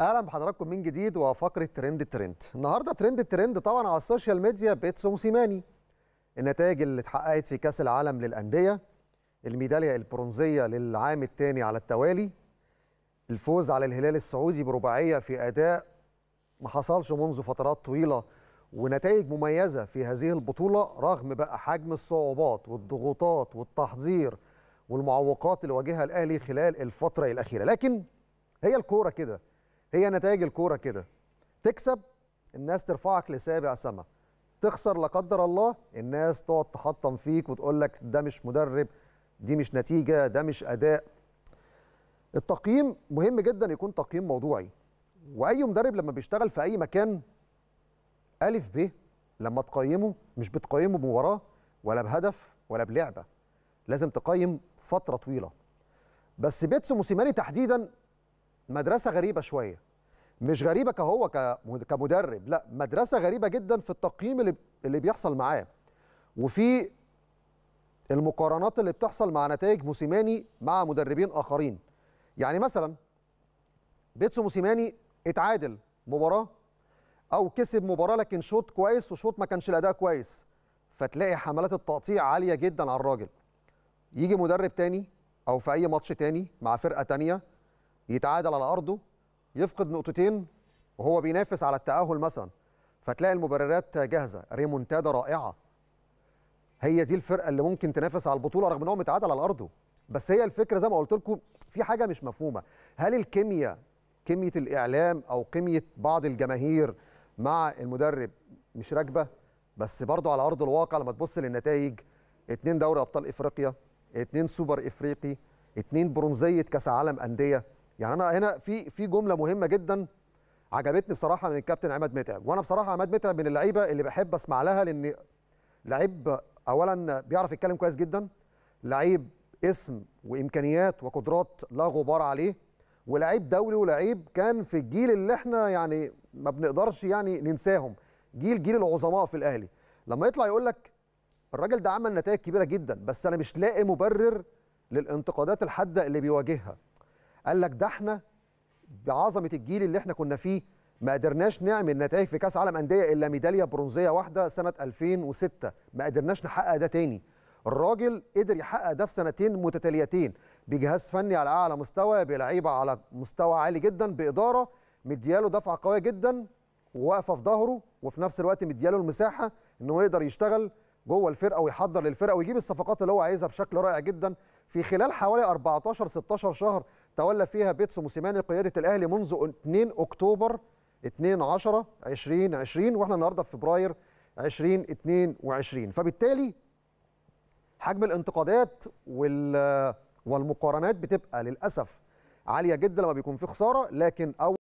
اهلا بحضراتكم من جديد وفقره ترند الترند النهارده ترند الترند طبعا على السوشيال ميديا بيتسو موسيماني النتائج اللي اتحققت في كاس العالم للانديه الميداليه البرونزيه للعام الثاني على التوالي الفوز على الهلال السعودي برباعيه في اداء ما حصلش منذ فترات طويله ونتائج مميزه في هذه البطوله رغم بقى حجم الصعوبات والضغوطات والتحضير والمعوقات اللي واجهها الاهلي خلال الفتره الاخيره لكن هي الكوره كده هي نتائج الكوره كده تكسب الناس ترفعك لسابع سما تخسر لا قدر الله الناس تقعد تحطم فيك وتقول لك ده مش مدرب دي مش نتيجه ده مش اداء التقييم مهم جدا يكون تقييم موضوعي واي مدرب لما بيشتغل في اي مكان الف ب لما تقيمه مش بتقيمه بمباراه ولا بهدف ولا بلعبه لازم تقيم فتره طويله بس بيتسو موسيماني تحديدا مدرسه غريبه شويه مش غريبه كهو كمدرب لا مدرسه غريبه جدا في التقييم اللي اللي بيحصل معاه وفي المقارنات اللي بتحصل مع نتائج موسيماني مع مدربين اخرين يعني مثلا بيتسو موسيماني اتعادل مباراه او كسب مباراه لكن شوط كويس وشوط ما كانش الاداء كويس فتلاقي حملات التقطيع عاليه جدا على الراجل يجي مدرب تاني او في اي ماتش تاني مع فرقه تانيه يتعادل على ارضه يفقد نقطتين وهو بينافس على التاهل مثلا فتلاقي المبررات جاهزه ريمونتادا رائعه هي دي الفرقه اللي ممكن تنافس على البطوله رغم ان هو متعادل على ارضه بس هي الفكره زي ما قلت لكم في حاجه مش مفهومه هل الكيمياء كميه الاعلام او كميه بعض الجماهير مع المدرب مش راكبه بس برضه على ارض الواقع لما تبص للنتائج اتنين دوري ابطال افريقيا اتنين سوبر افريقي اتنين برونزيه كاس عالم انديه يعني انا هنا في في جمله مهمه جدا عجبتني بصراحه من الكابتن عماد متعب وانا بصراحه عماد متعب من اللعيبه اللي بحب اسمع لها لان لعيب اولا بيعرف يتكلم كويس جدا لعيب اسم وامكانيات وقدرات لا غبار عليه ولعيب دولي ولعيب كان في الجيل اللي احنا يعني ما بنقدرش يعني ننساهم جيل جيل العظماء في الاهلي لما يطلع يقول لك الراجل ده عمل نتائج كبيره جدا بس انا مش لاقي مبرر للانتقادات الحاده اللي بيواجهها قال لك ده احنا بعظمه الجيل اللي احنا كنا فيه ما قدرناش نعمل نتائج في كاس عالم انديه الا ميداليه برونزيه واحده سنه 2006 ما قدرناش نحقق ده تاني الراجل قدر يحقق ده في سنتين متتاليتين بجهاز فني على اعلى مستوى بلعيبه على مستوى عالي جدا باداره مدياله دفعه قويه جدا وواقفه في ظهره وفي نفس الوقت مدياله المساحه ان هو يقدر يشتغل جوه الفرقه ويحضر للفرقه ويجيب الصفقات اللي هو عايزها بشكل رائع جدا في خلال حوالي 14 16 شهر تولى فيها بيتسو موسيماني قياده الاهلي منذ 2 اكتوبر 2 10 2020 واحنا النهارده في فبراير 2022 فبالتالي حجم الانتقادات وال والمقارنات بتبقى للاسف عاليه جدا لما بيكون في خساره لكن أول